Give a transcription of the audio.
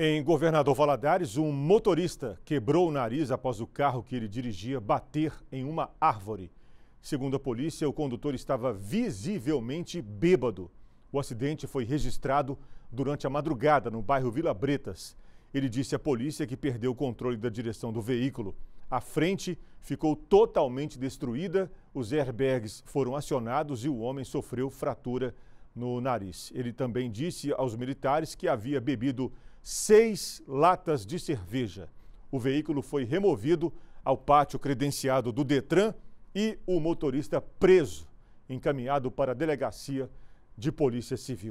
Em Governador Valadares, um motorista quebrou o nariz após o carro que ele dirigia bater em uma árvore. Segundo a polícia, o condutor estava visivelmente bêbado. O acidente foi registrado durante a madrugada no bairro Vila Bretas. Ele disse à polícia que perdeu o controle da direção do veículo. A frente ficou totalmente destruída, os airbags foram acionados e o homem sofreu fratura no nariz. Ele também disse aos militares que havia bebido seis latas de cerveja. O veículo foi removido ao pátio credenciado do Detran e o motorista preso, encaminhado para a delegacia de Polícia Civil.